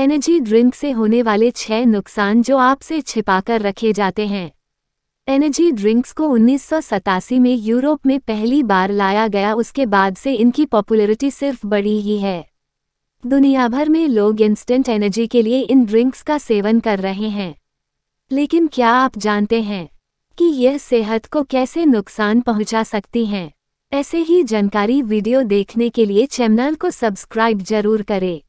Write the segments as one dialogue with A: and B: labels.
A: energy drink से होने वाले छह नुकसान जो आपसे छिपाकर रखे जाते हैं एनर्जी ड्रिंक्स को उन्नीस में यूरोप में पहली बार लाया गया उसके बाद से इनकी पॉपुलैरिटी सिर्फ बढ़ी ही है दुनिया भर में लोग इंस्टेंट एनर्जी के लिए इन ड्रिंक्स का सेवन कर रहे हैं लेकिन क्या आप जानते हैं कि यह सेहत को कैसे नुकसान पहुंचा सकती हैं ऐसे ही जानकारी वीडियो देखने के लिए चैनल को सब्सक्राइब जरूर करें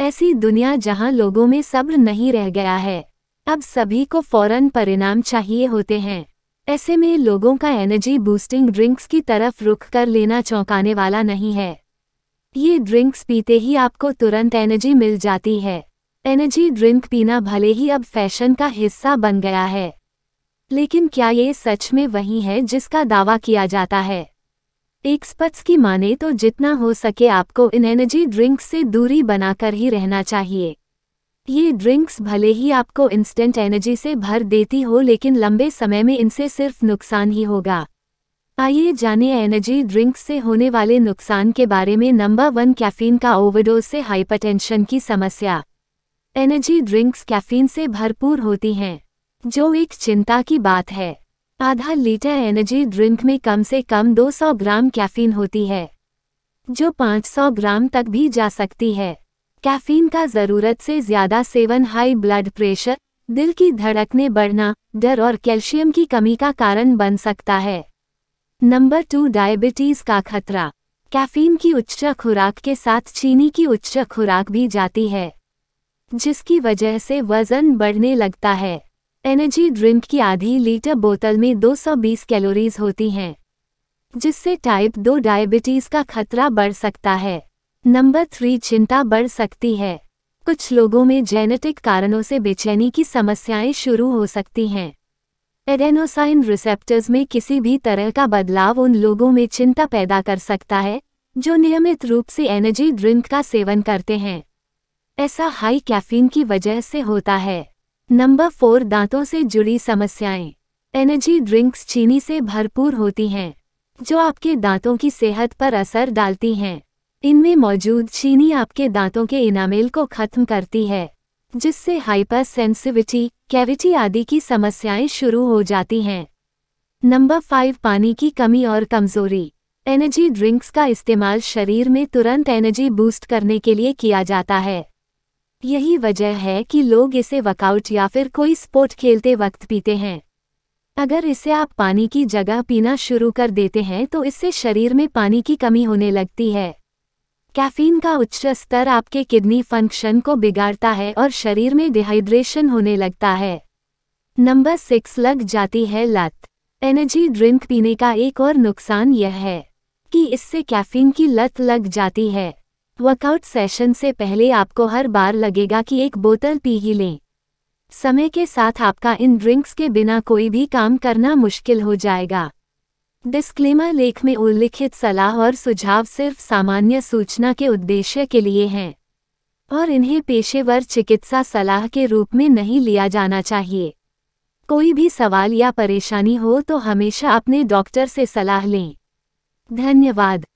A: ऐसी दुनिया जहां लोगों में सब्र नहीं रह गया है अब सभी को फौरन परिणाम चाहिए होते हैं ऐसे में लोगों का एनर्जी बूस्टिंग ड्रिंक्स की तरफ रुख कर लेना चौंकाने वाला नहीं है ये ड्रिंक्स पीते ही आपको तुरंत एनर्जी मिल जाती है एनर्जी ड्रिंक पीना भले ही अब फैशन का हिस्सा बन गया है लेकिन क्या ये सच में वही है जिसका दावा किया जाता है एक्सपर्ट्स की माने तो जितना हो सके आपको इन एनर्जी ड्रिंक्स से दूरी बनाकर ही रहना चाहिए ये ड्रिंक्स भले ही आपको इंस्टेंट एनर्जी से भर देती हो लेकिन लंबे समय में इनसे सिर्फ नुकसान ही होगा आइए जाने एनर्जी ड्रिंक्स से होने वाले नुकसान के बारे में नंबर वन कैफीन का ओवरडोज से हाइपरटेंशन की समस्या एनर्जी ड्रिंक्स कैफीन से भरपूर होती हैं जो एक चिंता की बात है आधा लीटर एनर्जी ड्रिंक में कम से कम 200 ग्राम कैफीन होती है जो 500 ग्राम तक भी जा सकती है कैफीन का ज़रूरत से ज़्यादा सेवन हाई ब्लड प्रेशर दिल की धड़कने बढ़ना डर और कैल्शियम की कमी का कारण बन सकता है नंबर टू डायबिटीज़ का खतरा कैफीन की उच्च खुराक के साथ चीनी की उच्च खुराक भी जाती है जिसकी वजह से वज़न बढ़ने लगता है एनर्जी ड्रिंक की आधी लीटर बोतल में 220 कैलोरीज होती हैं जिससे टाइप दो डायबिटीज़ का खतरा बढ़ सकता है नंबर थ्री चिंता बढ़ सकती है कुछ लोगों में जेनेटिक कारणों से बेचैनी की समस्याएं शुरू हो सकती हैं एडेनोसाइन रिसेप्टर्स में किसी भी तरह का बदलाव उन लोगों में चिंता पैदा कर सकता है जो नियमित रूप से एनर्जी ड्रिंक का सेवन करते हैं ऐसा हाई कैफीन की वजह से होता है नंबर फोर दांतों से जुड़ी समस्याएं एनर्जी ड्रिंक्स चीनी से भरपूर होती हैं जो आपके दांतों की सेहत पर असर डालती हैं इनमें मौजूद चीनी आपके दांतों के इनामेल को खत्म करती है जिससे हाइपर सेंसिविटी कैविटी आदि की समस्याएं शुरू हो जाती हैं नंबर फाइव पानी की कमी और कमजोरी एनर्जी ड्रिंक्स का इस्तेमाल शरीर में तुरंत एनर्जी बूस्ट करने के लिए किया जाता है यही वजह है कि लोग इसे वर्कआउट या फिर कोई स्पोर्ट खेलते वक्त पीते हैं अगर इसे आप पानी की जगह पीना शुरू कर देते हैं तो इससे शरीर में पानी की कमी होने लगती है कैफीन का उच्च स्तर आपके किडनी फंक्शन को बिगाड़ता है और शरीर में डिहाइड्रेशन होने लगता है नंबर सिक्स लग जाती है लत एनर्जी ड्रिंक पीने का एक और नुकसान यह है कि इससे कैफीन की लत लग जाती है वर्कआउट सेशन से पहले आपको हर बार लगेगा कि एक बोतल पी ही लें समय के साथ आपका इन ड्रिंक्स के बिना कोई भी काम करना मुश्किल हो जाएगा डिस्क्लेमर लेख में उल्लिखित सलाह और सुझाव सिर्फ सामान्य सूचना के उद्देश्य के लिए हैं और इन्हें पेशेवर चिकित्सा सलाह के रूप में नहीं लिया जाना चाहिए कोई भी सवाल या परेशानी हो तो हमेशा अपने डॉक्टर से सलाह लें धन्यवाद